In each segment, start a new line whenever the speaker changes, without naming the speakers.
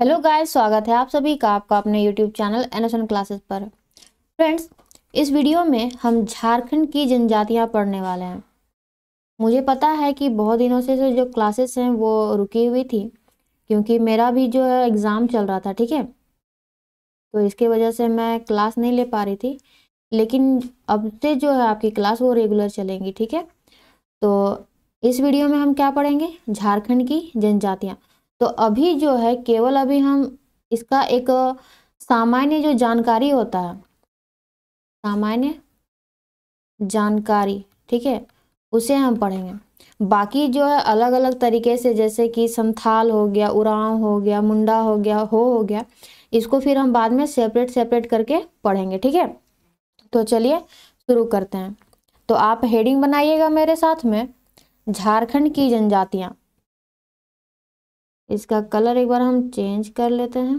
Hello guys स्वागत है आप सभी का आपका अपने यूट्यूब चैनल एनएसएन क्लासेस पर फ्रेंड्स इस वीडियो में हम झारखंड की जनजातियां पढ़ने वाले हैं मुझे पता है कि बहुत दिनों से जो क्लासेस हैं वो रुकी हुई थी क्योंकि मेरा भी जो है एग्ज़ाम चल रहा था ठीक है तो इसके वजह से मैं क्लास नहीं ले पा रही थी लेकिन अब से जो है आपकी क्लास वो रेगुलर चलेंगी ठीक है तो इस वीडियो में हम क्या पढ़ेंगे झारखंड की जनजातियाँ तो अभी जो है केवल अभी हम इसका एक सामान्य जो जानकारी होता है सामान्य जानकारी ठीक है उसे हम पढ़ेंगे बाकी जो है अलग अलग तरीके से जैसे कि संथाल हो गया उराव हो गया मुंडा हो गया हो हो गया इसको फिर हम बाद में सेपरेट सेपरेट करके पढ़ेंगे ठीक है तो चलिए शुरू करते हैं तो आप हेडिंग बनाइएगा मेरे साथ में झारखंड की जनजातियाँ इसका कलर एक बार हम चेंज कर लेते हैं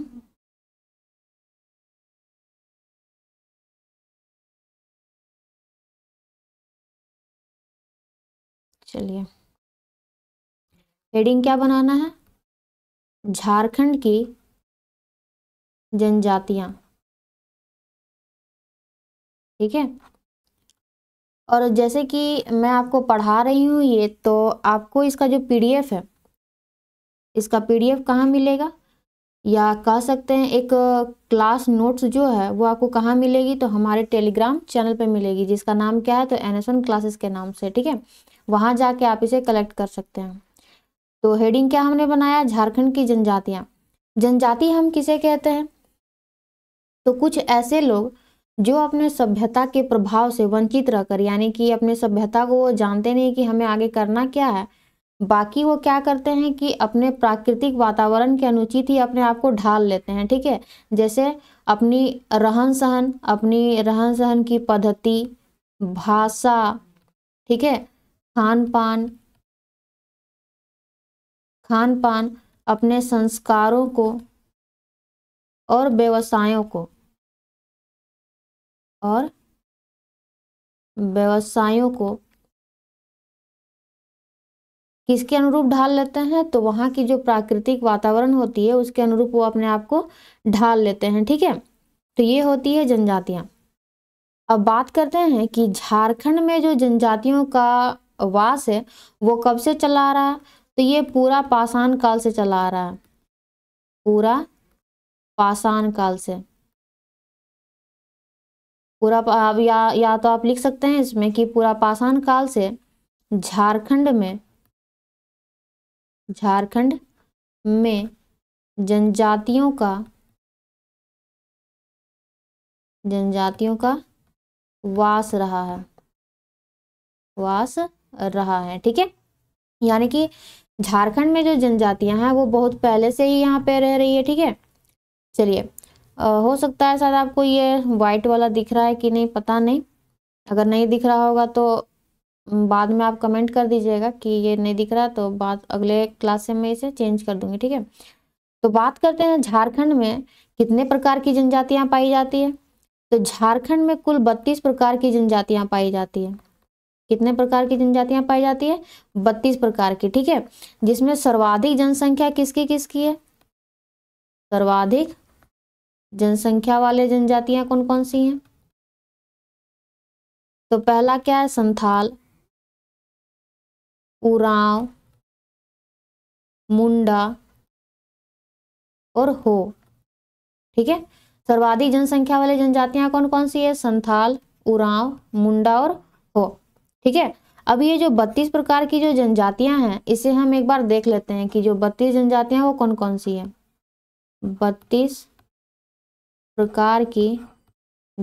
चलिए हेडिंग क्या बनाना है झारखंड की जनजातियां
ठीक है और जैसे कि मैं आपको पढ़ा रही हूँ ये तो आपको इसका जो पीडीएफ है इसका पीडीएफ कहाँ मिलेगा या कह सकते हैं एक क्लास नोट्स जो है वो आपको कहाँ मिलेगी तो हमारे टेलीग्राम चैनल पे मिलेगी जिसका नाम क्या है तो एन एस क्लासेस के नाम से ठीक है वहाँ जाके आप इसे कलेक्ट कर सकते हैं तो हेडिंग क्या हमने बनाया झारखंड की जनजातियाँ जनजाति हम किसे कहते हैं तो कुछ ऐसे लोग जो अपने सभ्यता के प्रभाव से वंचित रहकर यानी कि अपने सभ्यता को वो जानते नहीं कि हमें आगे करना क्या है बाकी वो क्या करते हैं कि अपने प्राकृतिक वातावरण के अनुचित ही अपने आप को ढाल लेते हैं ठीक है जैसे अपनी रहन सहन अपनी रहन सहन की पद्धति भाषा ठीक है खान पान खान पान
अपने संस्कारों को और व्यवसायों को और व्यवसायों को
किसके अनुरूप ढाल लेते हैं तो वहाँ की जो प्राकृतिक वातावरण होती है उसके अनुरूप वो अपने आप को ढाल लेते हैं ठीक है तो ये होती है जनजातियाँ अब बात करते हैं कि झारखंड में जो जनजातियों का वास है वो कब से चला आ रहा है तो ये पूरा पाषाण काल से चला आ रहा है पूरा पाषाण काल से पूरा या या तो आप लिख सकते हैं इसमें कि पूरा पाषाण काल से झारखंड में झारखंड
में जनजातियों का
जनजातियों का वास रहा है वास रहा है ठीक है यानी कि झारखंड में जो जनजातियां हैं वो बहुत पहले से ही यहाँ पे रह रही है ठीक है चलिए हो सकता है शायद आपको ये वाइट वाला दिख रहा है कि नहीं पता नहीं अगर नहीं दिख रहा होगा तो बाद में आप कमेंट कर दीजिएगा कि ये नहीं दिख रहा तो बात अगले क्लास से मैं इसे चेंज कर दूंगी ठीक है तो बात करते हैं झारखंड में कितने प्रकार की जनजातियां पाई जाती है तो झारखंड में कुल बत्तीस प्रकार की जनजातियां पाई जाती है कितने प्रकार की जनजातियां पाई जाती है बत्तीस प्रकार की ठीक है जिसमें सर्वाधिक जनसंख्या किसकी किसकी है सर्वाधिक जनसंख्या वाले जनजातियां कौन कौन सी हैं तो पहला क्या है संथाल
उराव मुंडा
और हो ठीक है सर्वाधिक जनसंख्या वाले जनजातियां कौन कौन सी है संथाल उराव मुंडा और हो ठीक है अब ये जो बत्तीस प्रकार की जो जनजातियां हैं इसे हम एक बार देख लेते हैं कि जो बत्तीस जनजातियां वो कौन कौन सी है बत्तीस प्रकार की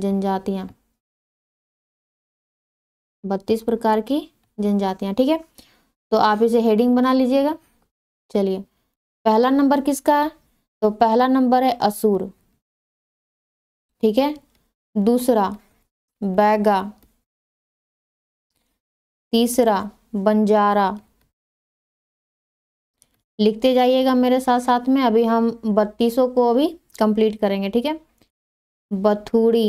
जनजातियां बत्तीस प्रकार की जनजातियां ठीक है तो आप इसे हेडिंग बना लीजिएगा चलिए पहला नंबर किसका है तो पहला नंबर है असुर ठीक है दूसरा बैगा तीसरा बंजारा लिखते जाइएगा मेरे साथ साथ में अभी हम बत्तीसों को अभी कंप्लीट करेंगे ठीक है बथूड़ी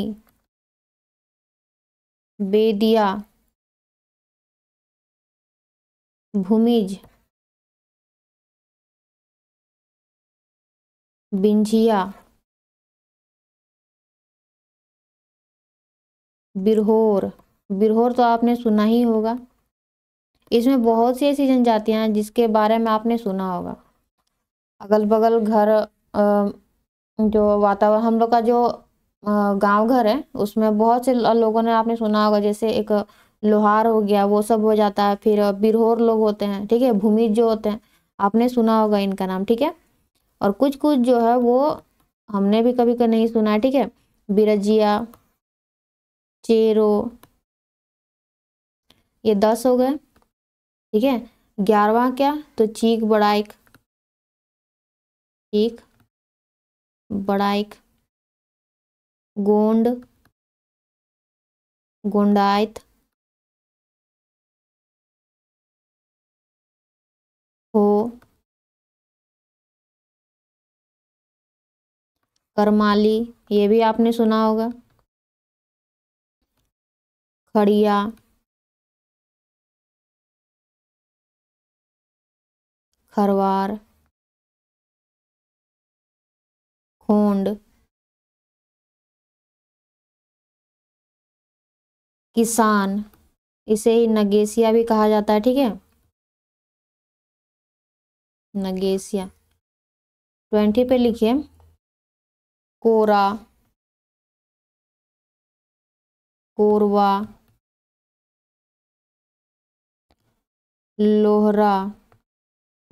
बेदिया
भूमिज बिंजिया
बिरहोर बिरहोर तो आपने सुना ही होगा इसमें बहुत सी ऐसी जनजातियां हैं जिसके बारे में आपने सुना होगा अगल बगल घर जो वातावरण हम लोग का जो गांव घर है उसमें बहुत से लोगों ने आपने सुना होगा जैसे एक लोहार हो गया वो सब हो जाता है फिर बिरहोर लोग होते हैं ठीक है भूमि जो होते हैं आपने सुना होगा इनका नाम ठीक है और कुछ कुछ जो है वो हमने भी कभी कभी नहीं सुना है ठीक है बिरजिया चेरो ये दस
हो गए ठीक है ग्यारहवा क्या तो चीख बड़ाइक चीख बड़ाइक गोंड गोंडायत हो करमाली ये भी आपने सुना होगा खड़िया खरवार खोंड किसान इसे ही नगेसिया भी कहा जाता है ठीक है नगेसिया ट्वेंटी पे लिखिए कोरा कोरवा
लोहरा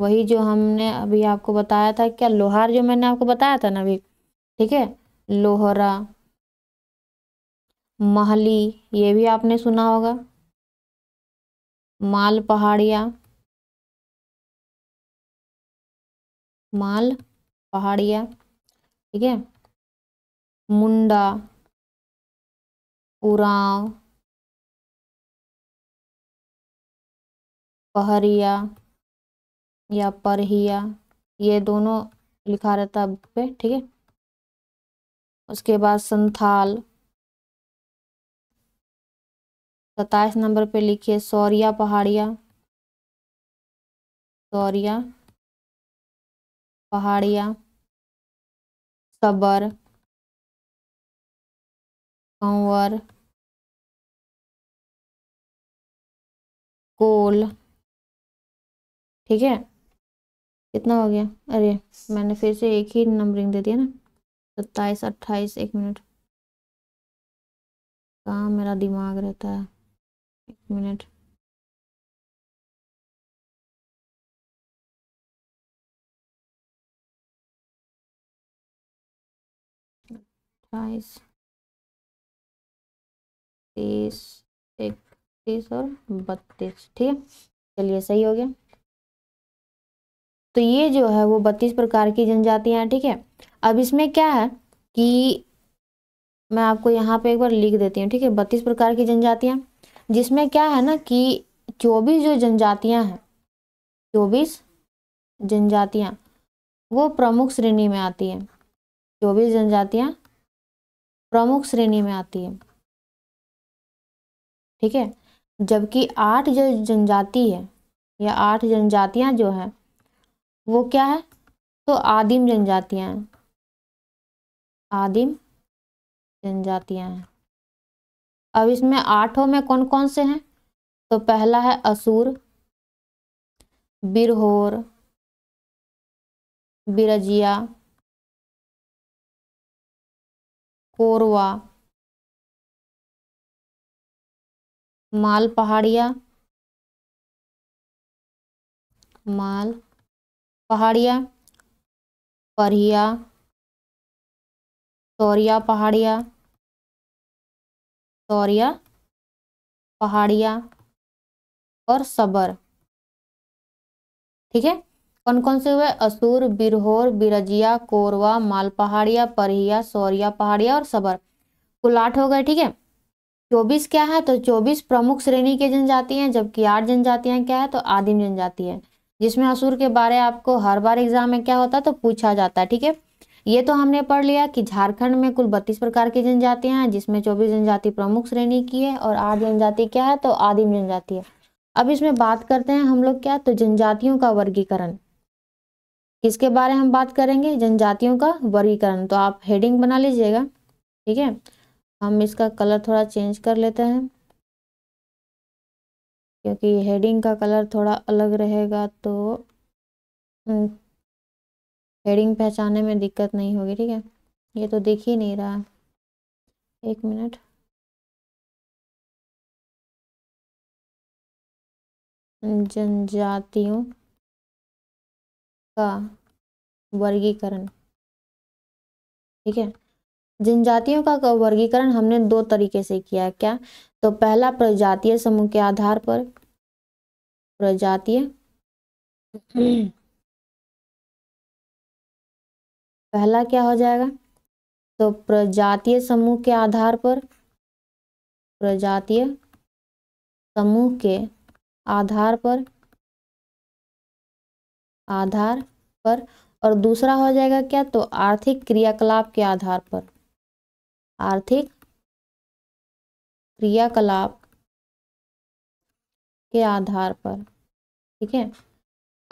वही जो हमने अभी आपको बताया था क्या लोहार जो मैंने आपको बताया था ना अभी ठीक है लोहरा महली ये भी आपने सुना होगा
माल पहाड़िया माल पहाड़िया ठीक है मुंडा उराव
पहरिया या परहिया ये दोनों लिखा रहता है बुक पे ठीक है उसके बाद संथाल सताइस नंबर पे लिखिए सौरिया
पहाड़िया सौरिया पहाड़िया सबर कंवर
कोल ठीक है कितना हो गया अरे मैंने फिर से एक ही नंबरिंग दे दिया ना सत्ताईस अट्ठाईस एक मिनट कहाँ मेरा दिमाग रहता है एक मिनट
बाईस तीस इकतीस और बत्तीस
ठीक है चलिए सही हो गया तो ये जो है वो बत्तीस प्रकार की जनजातियां हैं ठीक है अब इसमें क्या है कि मैं आपको यहाँ पे एक बार लिख देती हूँ ठीक है बत्तीस प्रकार की जनजातियां जिसमें क्या है ना कि चौबीस जो जनजातियां हैं चौबीस जनजातियां वो प्रमुख श्रेणी में आती हैं चौबीस जनजातियां प्रमुख श्रेणी में आती है ठीक है जबकि आठ जो जनजाति है या आठ जनजातियां जो है वो क्या है तो आदिम जनजातियां हैं आदिम जनजातियां हैं अब इसमें आठों में कौन कौन से हैं तो पहला
है असुर बिरहोर बिरजिया कोरवा माल पहाड़िया माल पहाड़िया परिया तौरिया पहाड़िया तौरिया पहाड़िया
और सबर ठीक है कौन कौन से हुए असुर बिरहोर बिरजिया कोरवा माल पहाड़िया परहिया सौरिया पहाड़िया और सबर कुल आठ हो गए ठीक है चौबीस क्या है तो चौबीस प्रमुख श्रेणी के जनजाति हैं जबकि आठ जनजातियां क्या है तो आदिम जनजाति है जिसमें असुर के बारे आपको हर बार एग्जाम में क्या होता है तो पूछा जाता है ठीक है ये तो हमने पढ़ लिया कि झारखंड में कुल बत्तीस प्रकार की जनजातियां हैं जिसमें चौबीस जनजाति प्रमुख श्रेणी की है और आठ जनजाति क्या है तो आदिम जनजाति है अब इसमें बात करते हैं हम लोग क्या तो जनजातियों का वर्गीकरण किसके बारे में हम बात करेंगे जनजातियों का वर्गीकरण तो आप हेडिंग बना लीजिएगा ठीक है हम इसका कलर थोड़ा चेंज कर लेते हैं क्योंकि हेडिंग का कलर थोड़ा अलग रहेगा तो हेडिंग हम्म, पहचाने में दिक्कत नहीं होगी ठीक है ये तो दिख ही नहीं रहा
एक मिनट जनजातियों का
वर्गीकरण ठीक है जनजातियों का वर्गीकरण हमने दो तरीके से किया है क्या तो पहला प्रजातीय समूह के आधार पर प्रजातीय पहला क्या हो जाएगा तो प्रजातीय समूह के आधार पर प्रजातीय समूह के आधार पर आधार पर और दूसरा हो जाएगा क्या तो आर्थिक क्रियाकलाप के आधार पर आर्थिक क्रियाकलाप के आधार पर ठीक है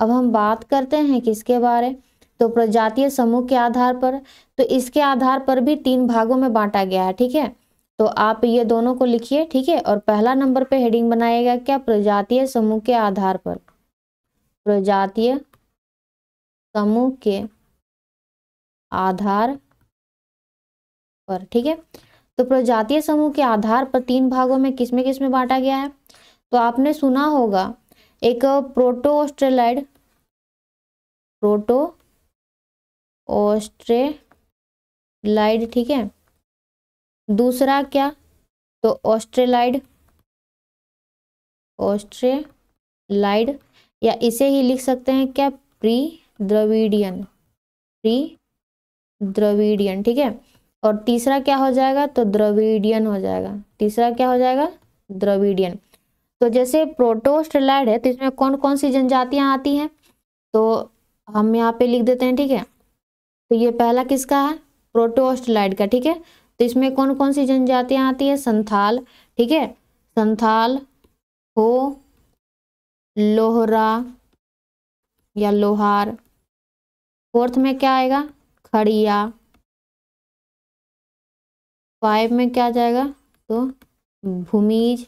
अब हम बात करते हैं किसके बारे तो प्रजातीय समूह के आधार पर तो इसके आधार पर भी तीन भागों में बांटा गया है ठीक है तो आप ये दोनों को लिखिए ठीक है और पहला नंबर पे हेडिंग बनाएगा क्या प्रजातीय समूह के आधार पर प्रजातीय समूह के आधार पर ठीक है तो प्रजातीय समूह के आधार पर तीन भागों में किसमें किसमें बांटा गया है तो आपने सुना होगा एक प्रोटो ऑस्ट्रेलाइड प्रोटो ऑस्ट्रेलाइड ठीक है दूसरा क्या तो ऑस्ट्रेलाइड ऑस्ट्रेलाइड या इसे ही लिख सकते हैं क्या प्री द्रविडियन थ्री द्रविडियन ठीक है और तीसरा क्या हो जाएगा तो द्रविडियन हो जाएगा तीसरा क्या हो जाएगा द्रविडियन तो जैसे प्रोटोस्ट्रलाइड है तो इसमें कौन कौन सी जनजातियां आती हैं तो हम यहाँ पे लिख देते हैं ठीक है तो ये पहला किसका है प्रोटोस्ट्रलाइड का ठीक है तो इसमें कौन कौन सी जनजातियां आती है संथाल ठीक है संथाल हो लोहरा या लोहार फोर्थ में क्या आएगा खड़िया फाइव में क्या जाएगा तो भूमिज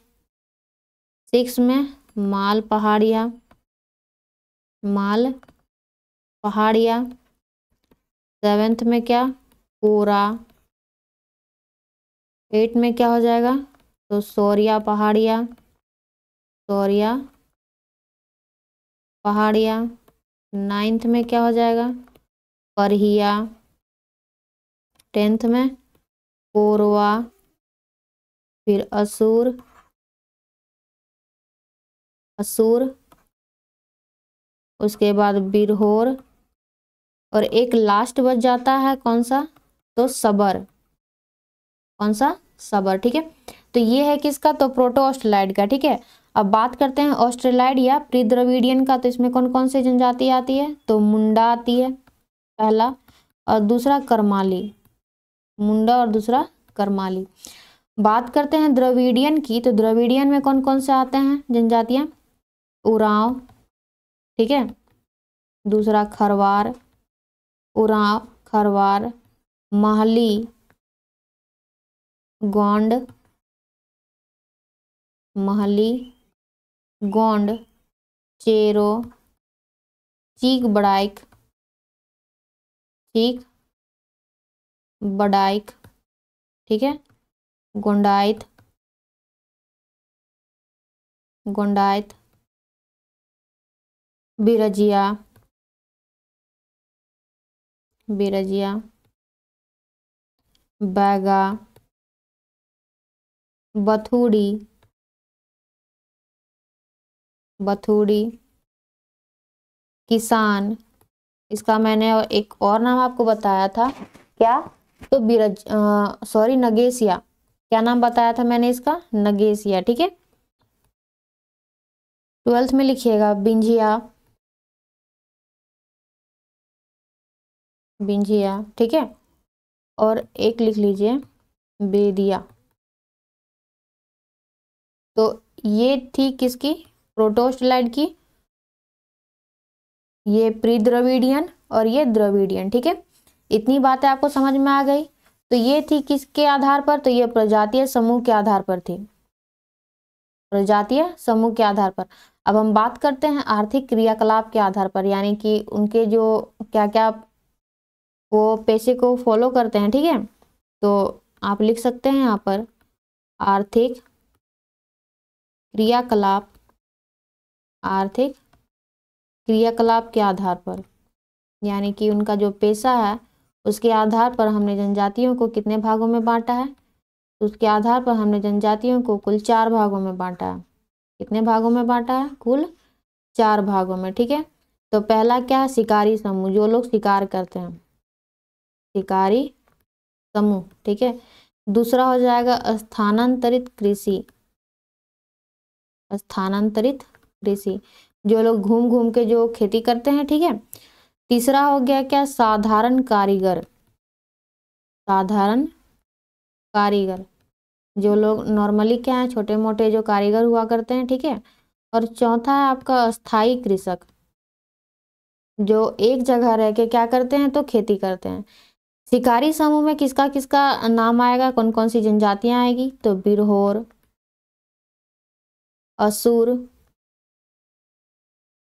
सिक्स में माल पहाड़िया माल पहाड़िया सेवेंथ में क्या पूरा एट में क्या हो जाएगा तो सौरिया पहाड़िया सौरिया पहाड़िया नाइन्थ में क्या हो जाएगा
परहिया टेंथ में कोरवा फिर असुर
असुर उसके बाद बिरहोर और एक लास्ट बच जाता है कौन सा तो सबर कौन सा सबर ठीक है तो ये है किसका तो प्रोटो ऑस्ट्रेलाइड का ठीक है अब बात करते हैं ऑस्ट्रेलाइड या प्रिद्रविडियन का तो इसमें कौन कौन सी जनजाति आती है तो मुंडा आती है पहला और दूसरा करमाली मुंडा और दूसरा करमाली बात करते हैं द्रविडियन की तो द्रविडियन में कौन कौन से आते हैं जनजातियां उराव ठीक है दूसरा खरवार
उराव खरवार महली गोंड महली गोंड चेरो चीक बड़ाइक ठीक बडाइक ठीक है गोंडाइत गोंडाइत बिरजिया बिरजिया बैगा बथूड़ी
बथूड़ी किसान इसका मैंने एक और नाम आपको बताया था क्या तो बिरज सॉरी नगेसिया क्या नाम बताया था मैंने इसका नगेसिया ठीक है
ट्वेल्थ में लिखिएगा बिंजिया
बिंजिया ठीक है और एक लिख लीजिए बेदिया तो ये थी किसकी प्रोटोस्टलाइड की ये प्री द्रविडियन और ये द्रविडियन ठीक है इतनी बातें आपको समझ में आ गई तो ये थी किसके आधार पर तो ये प्रजातीय समूह के आधार पर थी प्रजातीय समूह के आधार पर अब हम बात करते हैं आर्थिक क्रियाकलाप के आधार पर यानी कि उनके जो क्या क्या वो पेशे को फॉलो करते हैं ठीक है तो आप लिख सकते हैं यहाँ पर आर्थिक क्रियाकलाप आर्थिक क्रियाकलाप के आधार पर यानी कि उनका जो पेशा है उसके आधार पर हमने जनजातियों को कितने भागों में बांटा है उसके आधार पर हमने जनजातियों को कुल चार भागों में बांटा है कितने भागों में बांटा है कुल चार भागों में ठीक है तो पहला क्या है शिकारी समूह जो लोग शिकार करते हैं शिकारी समूह ठीक है दूसरा हो जाएगा स्थानांतरित कृषि स्थानांतरित कृषि जो लोग घूम घूम के जो खेती करते हैं ठीक है तीसरा हो गया क्या साधारण कारीगर साधारण कारीगर जो लोग नॉर्मली क्या है छोटे मोटे जो कारीगर हुआ करते हैं ठीक है और चौथा है आपका अस्थाई कृषक जो एक जगह रह के क्या करते हैं तो खेती करते हैं शिकारी समूह में किसका किसका नाम आएगा कौन कौन सी जनजातियां आएगी तो बिरहोर असुर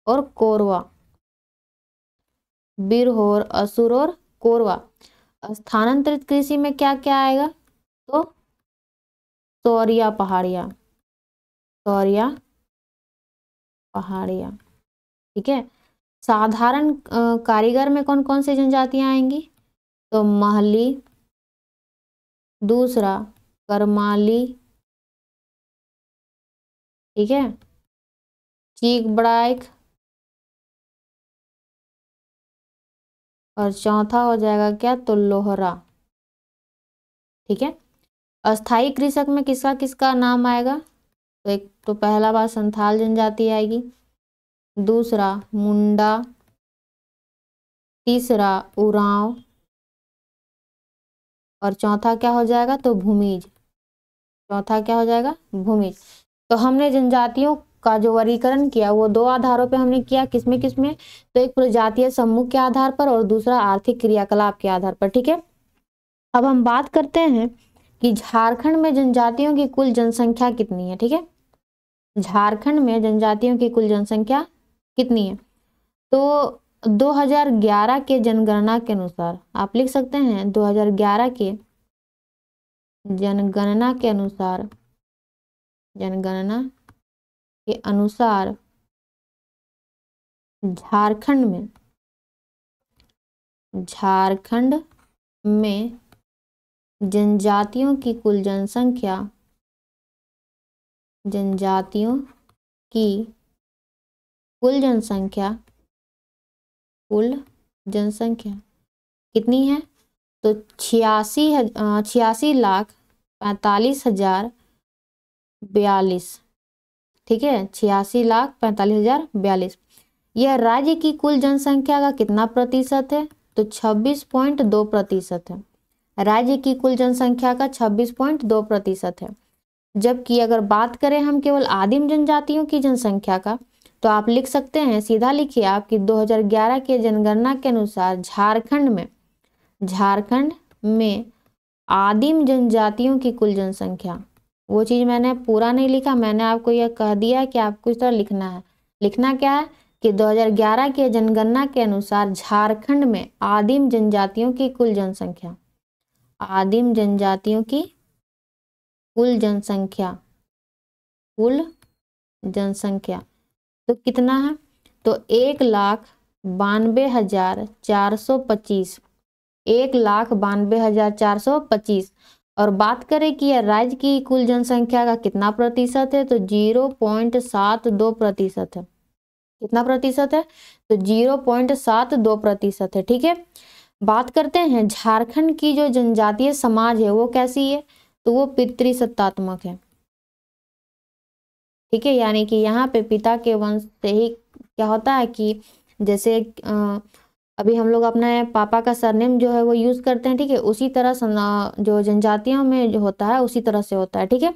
और कोरवा बिरहोर असुर और कोरवा स्थानांतरित कृषि में क्या क्या आएगा तो सौरिया पहाड़िया सौरिया पहाड़िया ठीक है साधारण कारीगर में कौन कौन सी जनजातियां आएंगी तो महली दूसरा
करमाली ठीक है चीक बड़ाइक और
चौथा हो जाएगा क्या तो लोहरा ठीक है अस्थाई कृषक में किसका किसका नाम आएगा तो एक तो पहला बार संथाल जनजाति आएगी दूसरा मुंडा तीसरा उराव और चौथा क्या हो जाएगा तो भूमिज चौथा क्या हो जाएगा भूमिज तो हमने जनजातियों का जो वर्गीकरण किया वो दो आधारों पे हमने किया किसमें किसमें तो एक प्रजातीय समूह के आधार पर और दूसरा आर्थिक क्रियाकलाप के आधार पर ठीक है अब हम बात करते हैं कि झारखंड में जनजातियों की कुल जनसंख्या कितनी है ठीक है झारखंड में जनजातियों की कुल जनसंख्या कितनी है तो 2011 के जनगणना के अनुसार आप लिख सकते हैं 2011 के जनगणना के अनुसार जनगणना के अनुसार
झारखंड में
झारखंड में जनजातियों की कुल जनसंख्या जनजातियों की कुल जनसंख्या कुल जनसंख्या कितनी है तो छियासी छियासी लाख पैंतालीस हजार बयालीस ठीक है छियासी लाख पैंतालीस हजार बयालीस यह राज्य की कुल जनसंख्या का कितना प्रतिशत है तो छब्बीस पॉइंट दो प्रतिशत है राज्य की कुल जनसंख्या का छब्बीस पॉइंट दो प्रतिशत है जबकि अगर बात करें हम केवल आदिम जनजातियों की जनसंख्या का तो आप लिख सकते हैं सीधा लिखिए आपकी 2011 के जनगणना के अनुसार झारखंड में झारखंड में आदिम जनजातियों की कुल जनसंख्या वो चीज़ मैंने पूरा नहीं लिखा मैंने आपको यह कह दिया कि आपको इस तरह लिखना है लिखना क्या है कि 2011 के जनगणना के अनुसार झारखंड में आदिम जनजातियों की कुल जनसंख्या आदिम जनजातियों की कुल जनसंख्या कुल जनसंख्या तो कितना है तो एक लाख बानवे हजार चार सौ पच्चीस एक लाख बानवे हजार चार सौ पच्चीस और बात करें कि राज्य की कुल जनसंख्या का कितना प्रतिशत है तो जीरो पॉइंट सात दो प्रतिशत है कितना प्रतिशत है तो जीरो पॉइंट सात दो प्रतिशत है ठीक है बात करते हैं झारखंड की जो जनजातीय समाज है वो कैसी है तो वो पितृसत्तात्मक है ठीक है यानी कि यहाँ पे पिता के वंश से ही क्या होता है कि जैसे आ, अभी हम लोग अपने पापा का सरनेम जो है वो यूज़ करते हैं ठीक है उसी तरह जो जनजातियों में जो होता है उसी तरह से होता है ठीक है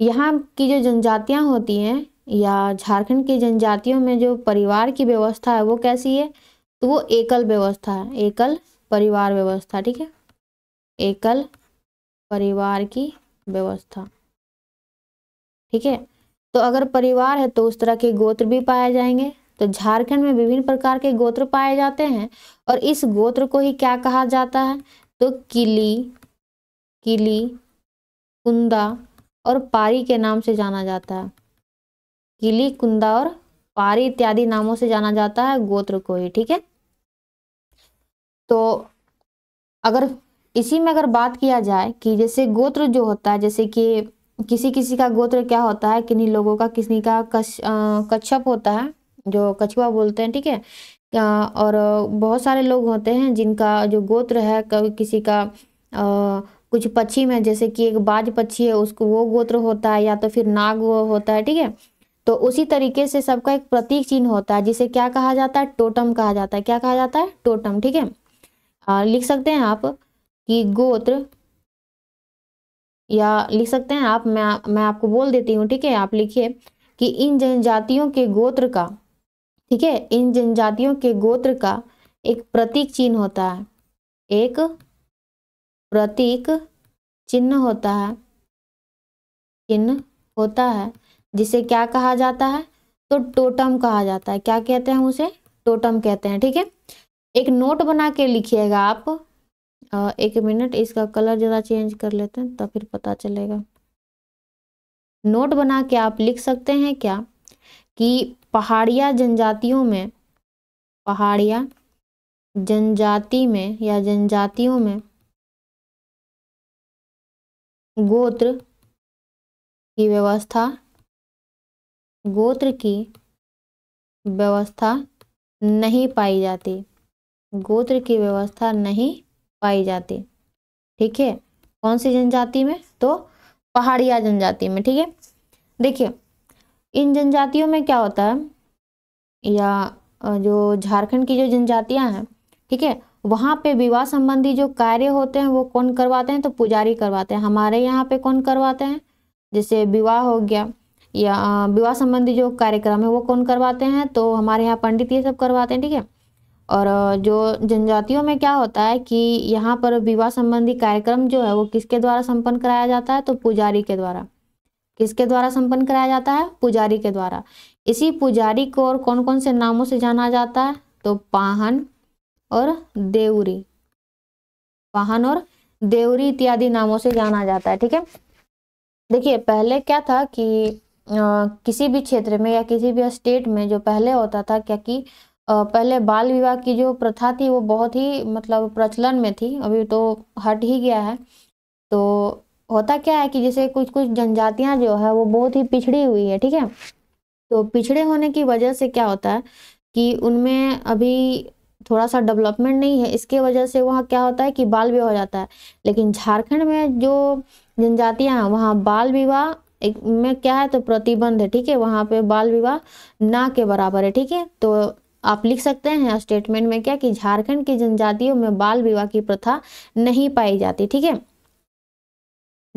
यहाँ की जो जनजातियाँ होती हैं या झारखंड की जनजातियों में जो परिवार की व्यवस्था है वो कैसी है तो वो एकल व्यवस्था है एकल परिवार व्यवस्था ठीक है एकल परिवार की व्यवस्था ठीक है तो अगर परिवार है तो उस तरह के गोत्र भी पाए जाएंगे तो झारखंड में विभिन्न प्रकार के गोत्र पाए जाते हैं और इस गोत्र को ही क्या कहा जाता है तो किली किली कुंदा और पारी के नाम से जाना जाता है किली कुंदा और पारी इत्यादि नामों से जाना जाता है गोत्र को ही ठीक है तो अगर इसी में अगर बात किया जाए कि जैसे गोत्र जो होता है जैसे कि किसी किसी का गोत्र क्या होता है किन्हीं लोगों का किसी का कश्यप होता है जो कछुआ बोलते हैं ठीक है और बहुत सारे लोग होते हैं जिनका जो गोत्र है किसी का आ, कुछ पक्षी में जैसे कि एक बाज पक्षी है उसको वो गोत्र होता है या तो फिर नाग वो होता है ठीक है तो उसी तरीके से सबका एक प्रतीक चिन्ह होता है जिसे क्या कहा जाता है टोटम कहा जाता है क्या कहा जाता है टोटम ठीक है लिख सकते हैं आप कि गोत्र या लिख सकते हैं आप मैं मैं आपको बोल देती हूँ ठीक है आप लिखिए कि इन जनजातियों के गोत्र का ठीक है इन जनजातियों के गोत्र का एक प्रतीक चिन्ह होता है एक प्रतीक चिन्ह होता है चिन्ह होता है जिसे क्या कहा जाता है तो टोटम कहा जाता है क्या कहते हैं उसे टोटम कहते हैं ठीक है थीके? एक नोट बना के लिखिएगा आप एक मिनट इसका कलर जरा चेंज कर लेते हैं तो फिर पता चलेगा नोट बना के आप लिख सकते हैं क्या कि पहाड़िया जनजातियों में पहाड़िया
जनजाति में या जनजातियों में
गोत्र की व्यवस्था गोत्र की व्यवस्था नहीं पाई जाती गोत्र की व्यवस्था नहीं पाई जाती ठीक है कौन सी जनजाति में तो पहाड़िया जनजाति में ठीक है देखिए इन जनजातियों में क्या होता है या जो झारखंड की जो जनजातियां हैं ठीक है वहाँ पे विवाह संबंधी जो कार्य होते हैं वो कौन करवाते हैं तो पुजारी करवाते हैं हमारे यहाँ पे कौन करवाते हैं जैसे विवाह हो गया या विवाह संबंधी जो कार्यक्रम है वो कौन करवाते हैं तो हमारे यहाँ पंडित ये सब करवाते हैं ठीक है और जो जनजातियों में क्या होता है कि यहाँ पर विवाह संबंधी कार्यक्रम जो है वो किसके द्वारा संपन्न कराया जाता है तो पुजारी के द्वारा किसके द्वारा संपन्न कराया जाता है पुजारी के द्वारा इसी पुजारी को और कौन कौन से नामों से जाना जाता है तो पाहन और देवरी पाहन और देवरी इत्यादि नामों से जाना जाता है ठीक है देखिए पहले क्या था कि आ, किसी भी क्षेत्र में या किसी भी स्टेट में जो पहले होता था क्या कि आ, पहले बाल विवाह की जो प्रथा थी वो बहुत ही मतलब प्रचलन में थी अभी तो हट ही गया है तो होता क्या है कि जैसे कुछ कुछ जनजातियां जो है वो बहुत ही पिछड़ी हुई है ठीक है तो पिछड़े होने की वजह से क्या होता है कि उनमें अभी थोड़ा सा डेवलपमेंट नहीं है इसके वजह से वहाँ क्या होता है कि बाल विवाह हो जाता है लेकिन झारखंड में जो जनजातियां हैं वहाँ बाल विवाह एक में क्या है तो प्रतिबंध है ठीक है वहाँ पे बाल विवाह ना के बराबर है ठीक है तो आप लिख सकते हैं स्टेटमेंट में क्या कि झारखंड की जनजातियों में बाल विवाह की प्रथा नहीं पाई जाती ठीक है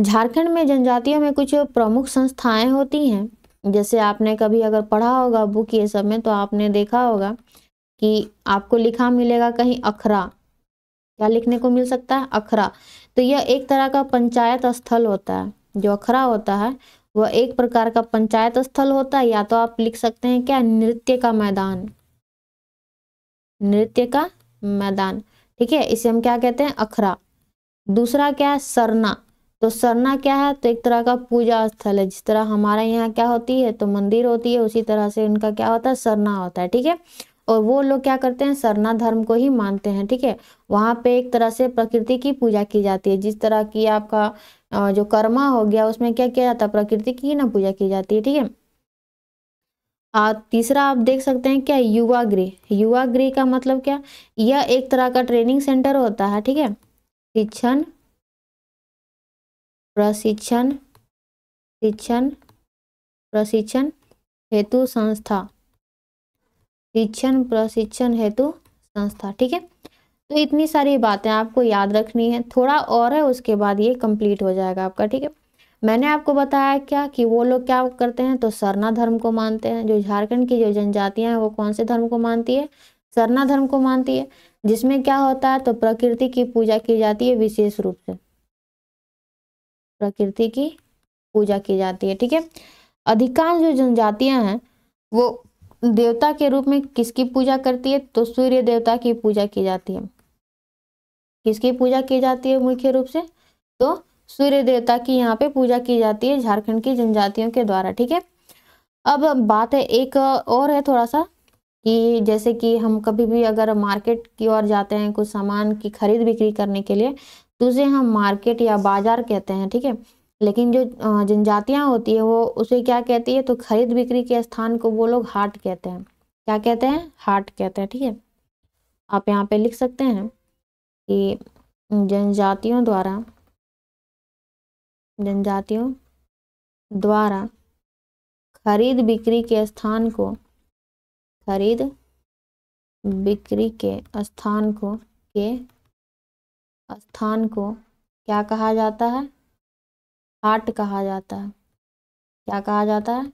झारखंड में जनजातियों में कुछ प्रमुख संस्थाएं होती हैं जैसे आपने कभी अगर पढ़ा होगा बुक ये सब में तो आपने देखा होगा कि आपको लिखा मिलेगा कहीं अखरा क्या लिखने को मिल सकता है अखरा तो यह एक तरह का पंचायत स्थल होता है जो अखरा होता है वह एक प्रकार का पंचायत स्थल होता है या तो आप लिख सकते हैं क्या नृत्य का मैदान नृत्य का मैदान ठीक है इसे हम क्या कहते हैं अखरा दूसरा क्या है सरना तो सरना क्या है तो एक तरह का पूजा स्थल है जिस तरह हमारे यहाँ क्या होती है तो मंदिर होती है उसी तरह से उनका क्या होता है सरना होता है ठीक है और वो लोग क्या करते हैं सरना धर्म को ही मानते हैं ठीक है वहाँ पे एक तरह से प्रकृति की पूजा की जाती है जिस तरह की आपका जो कर्मा हो गया उसमें क्या किया जाता है प्रकृति की ना पूजा की जाती है ठीक है आ, तीसरा आप देख सकते हैं क्या युवा गृह युवा गृह का मतलब क्या यह एक तरह का ट्रेनिंग सेंटर होता है ठीक है शिक्षण प्रशिक्षण शिक्षण प्रशिक्षण हेतु संस्था शिक्षण प्रशिक्षण हेतु संस्था ठीक है तो इतनी सारी बातें आपको याद रखनी है थोड़ा और है उसके बाद ये कंप्लीट हो जाएगा आपका ठीक है मैंने आपको बताया क्या कि वो लोग क्या करते हैं तो सरना धर्म को मानते हैं जो झारखंड की जो जनजातियां हैं वो कौन से धर्म को मानती है सरना धर्म को मानती है जिसमें क्या होता है तो प्रकृति की पूजा की जाती है विशेष रूप से प्रकृति की पूजा की जाती है ठीक है अधिकांश जो जनजातियां हैं वो देवता के रूप में किसकी पूजा करती है तो सूर्य देवता की पूजा की जाती है किसकी पूजा की जाती है मुख्य रूप से तो सूर्य देवता की यहाँ पे पूजा की जाती है झारखंड की जनजातियों के द्वारा ठीक है अब बात है एक और है थोड़ा सा कि जैसे कि हम कभी भी अगर मार्केट की ओर जाते हैं कुछ सामान की खरीद बिक्री करने के लिए तो उसे हम मार्केट या बाजार कहते हैं ठीक है लेकिन जो जनजातियाँ होती है वो उसे क्या कहती है तो खरीद बिक्री के स्थान को वो लोग हाट कहते हैं क्या कहते हैं हाट कहते हैं ठीक है आप यहाँ पे लिख सकते हैं कि जनजातियों द्वारा जनजातियों द्वारा खरीद बिक्री के स्थान को खरीद बिक्री के स्थान को के स्थान को क्या कहा जाता है हाट कहा जाता है क्या कहा जाता है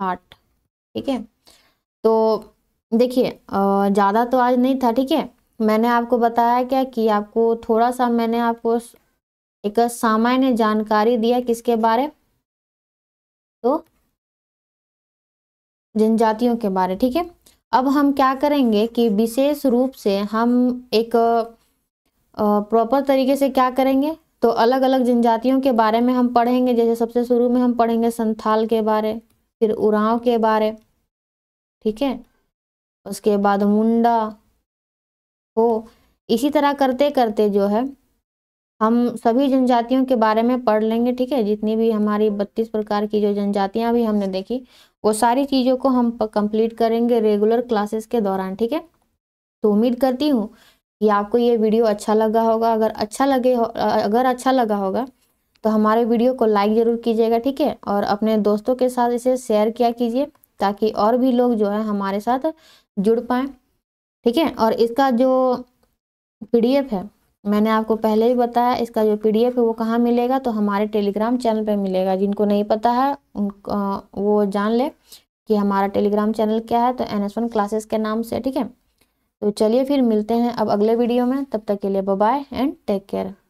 हाट ठीक है तो देखिए ज़्यादा तो आज नहीं था ठीक है मैंने आपको बताया क्या कि आपको थोड़ा सा मैंने आपको एक सामान्य जानकारी दिया किसके बारे तो जनजातियों के बारे ठीक है अब हम क्या करेंगे कि विशेष रूप से हम एक प्रॉपर तरीके से क्या करेंगे तो अलग अलग जनजातियों के बारे में हम पढ़ेंगे जैसे सबसे शुरू में हम पढ़ेंगे संथाल के बारे फिर उराव के बारे ठीक है उसके बाद मुंडा हो इसी तरह करते करते जो है हम सभी जनजातियों के बारे में पढ़ लेंगे ठीक है जितनी भी हमारी बत्तीस प्रकार की जो जनजातियां भी हमने देखी वो सारी चीज़ों को हम कंप्लीट करेंगे रेगुलर क्लासेस के दौरान ठीक है तो उम्मीद करती हूँ कि आपको ये वीडियो अच्छा लगा होगा अगर अच्छा लगे हो अगर अच्छा लगा होगा तो हमारे वीडियो को लाइक ज़रूर कीजिएगा ठीक है और अपने दोस्तों के साथ इसे शेयर किया कीजिए ताकि और भी लोग जो है हमारे साथ जुड़ पाएँ ठीक है और इसका जो पी है मैंने आपको पहले भी बताया इसका जो पी है वो कहाँ मिलेगा तो हमारे टेलीग्राम चैनल पर मिलेगा जिनको नहीं पता है उन वो जान ले कि हमारा टेलीग्राम चैनल क्या है तो एन एस वन क्लासेस के नाम से ठीक है तो चलिए फिर मिलते हैं अब अगले वीडियो में तब तक के लिए बाय एंड टेक केयर